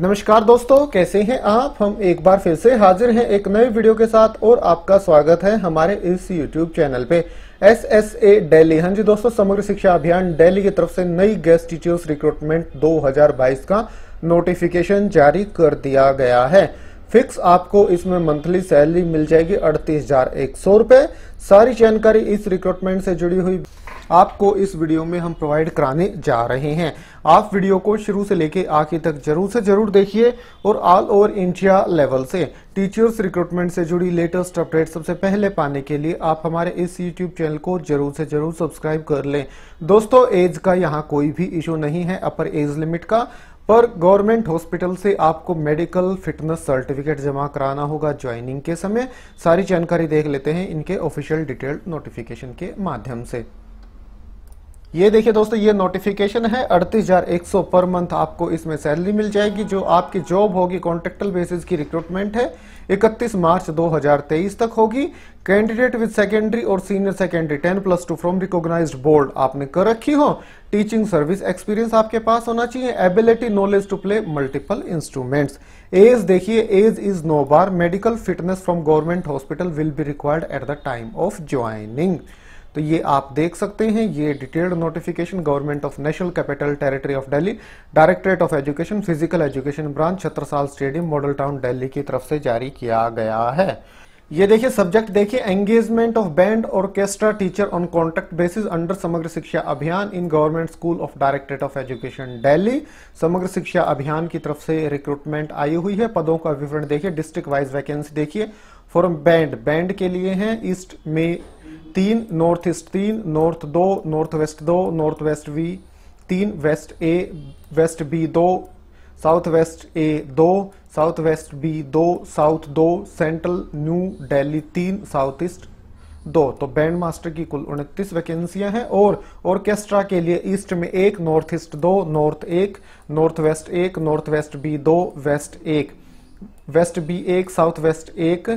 नमस्कार दोस्तों कैसे हैं आप हम एक बार फिर से हाजिर हैं एक नए वीडियो के साथ और आपका स्वागत है हमारे इस यूट्यूब चैनल पे एस एस ए डेली हाँ जी दोस्तों समग्र शिक्षा अभियान डेली की तरफ से नई गेस्ट टीचर्स रिक्रूटमेंट 2022 का नोटिफिकेशन जारी कर दिया गया है फिक्स आपको इसमें मंथली सैलरी मिल जाएगी अड़तीस हजार एक सौ सारी जानकारी इस रिक्रूटमेंट से जुड़ी हुई आपको इस वीडियो में हम प्रोवाइड कराने जा रहे हैं आप वीडियो को शुरू से लेके आखिर तक जरूर से जरूर देखिए और ऑल ओवर इंडिया लेवल से टीचर्स रिक्रूटमेंट से जुड़ी लेटेस्ट अपडेट सबसे पहले पाने के लिए आप हमारे इस यूट्यूब चैनल को जरूर से जरूर सब्सक्राइब कर लें दोस्तों एज का यहाँ कोई भी इशू नहीं है अपर एज लिमिट का पर गवर्नमेंट हॉस्पिटल से आपको मेडिकल फिटनेस सर्टिफिकेट जमा कराना होगा ज्वाइनिंग के समय सारी जानकारी देख लेते हैं इनके ऑफिशियल डिटेल्ड नोटिफिकेशन के माध्यम से ये देखिए दोस्तों ये नोटिफिकेशन है अड़तीस हजार एक सौ पर मंथ आपको इसमें सैलरी मिल जाएगी जो आपकी जॉब होगी कॉन्ट्रेक्टल बेसिस की रिक्रूटमेंट है 31 मार्च 2023 तक होगी कैंडिडेट विद सेकेंडरी और senior secondary 10 plus two from recognised board आपने कर रखी हो टीचिंग सर्विस एक्सपीरियंस आपके पास होना चाहिए ability knowledge to play multiple instruments age देखिए age is no bar medical fitness from government hospital will be required at the time of joining तो ये आप देख सकते हैं ये detailed notification government of national capital territory of Delhi directorate of education physical education branch Chhatrasal stadium model town Delhi की तरफ से जारी किया गया है ये देखिए सब्जेक्ट देखिए engagement of band orchestra teacher on contract basis under Samagra Shiksha Abhiyan in government school of directorate of education Delhi Samagra Shiksha अभियान की तरफ से रिक्रूटमेंट आई हुई है पदों का विवरण देखिए डिस्ट्रिक्ट वाइज वैकेंसी देखिए फॉर बैंड बैंड के लिए है ईस्ट में तीन नॉर्थ ईस्ट तीन नॉर्थ दो नॉर्थ वेस्ट दो नॉर्थ वेस्ट वी तीन वेस्ट ए वेस्ट बी दो साउथ वेस्ट ए दो साउथ वेस्ट बी दो साउथ दो सेंट्रल न्यू दिल्ली तीन साउथ ईस्ट दो तो बैंड मास्टर की कुल उनतीस वैकेंसियां हैं और ऑर्केस्ट्रा के लिए ईस्ट में एक नॉर्थ ईस्ट दो नॉर्थ एक नॉर्थ वेस्ट एक नॉर्थ वेस्ट बी दो वेस्ट एक वेस्ट बी एक साउथ वेस्ट एक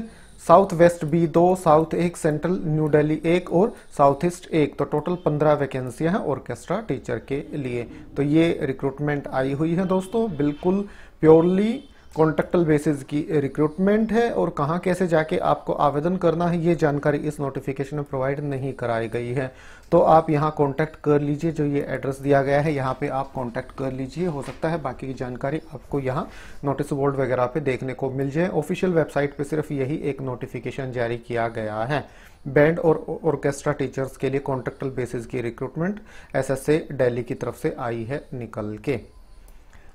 साउथ वेस्ट बी दो साउथ एक सेंट्रल न्यू दिल्ली एक और साउथ ईस्ट एक तो टोटल पंद्रह वैकेंसियां हैं ऑर्केस्ट्रा टीचर के लिए तो ये रिक्रूटमेंट आई हुई है दोस्तों बिल्कुल प्योरली कॉन्ट्रेक्टल बेसिस की रिक्रूटमेंट है और कहाँ कैसे जाके आपको आवेदन करना है ये जानकारी इस नोटिफिकेशन में प्रोवाइड नहीं कराई गई है तो आप यहाँ कॉन्टैक्ट कर लीजिए जो ये एड्रेस दिया गया है यहाँ पे आप कॉन्टैक्ट कर लीजिए हो सकता है बाकी की जानकारी आपको यहाँ नोटिस बोर्ड वगैरह पे देखने को मिल जाए ऑफिशियल वेबसाइट पर सिर्फ यही एक नोटिफिकेशन जारी किया गया है बैंड और ऑर्केस्ट्रा टीचर्स के लिए कॉन्ट्रेक्टल बेसिस की रिक्रूटमेंट एस एस की तरफ से आई है निकल के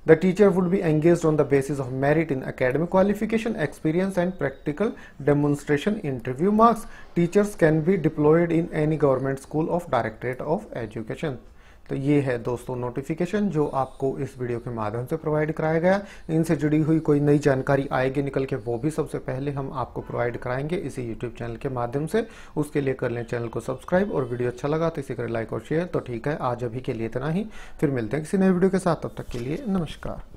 The teacher would be engaged on the basis of merit in academic qualification, experience and practical demonstration interview marks. Teachers can be deployed in any government school of Directorate of Education. तो ये है दोस्तों notification जो आपको इस video के माध्यम से प्रोवाइड कराया गया इनसे जुड़ी हुई कोई नई जानकारी आएगी निकल के वो भी सबसे पहले हम आपको प्रोवाइड कराएंगे इसी यूट्यूब चैनल के माध्यम से उसके लिए कर लें चैनल को सब्सक्राइब और वीडियो अच्छा लगा तो इसी करें लाइक और शेयर तो ठीक है आज अभी के लिए इतना ही फिर मिलते हैं किसी नए वीडियो के साथ तब तक के लिए नमस्कार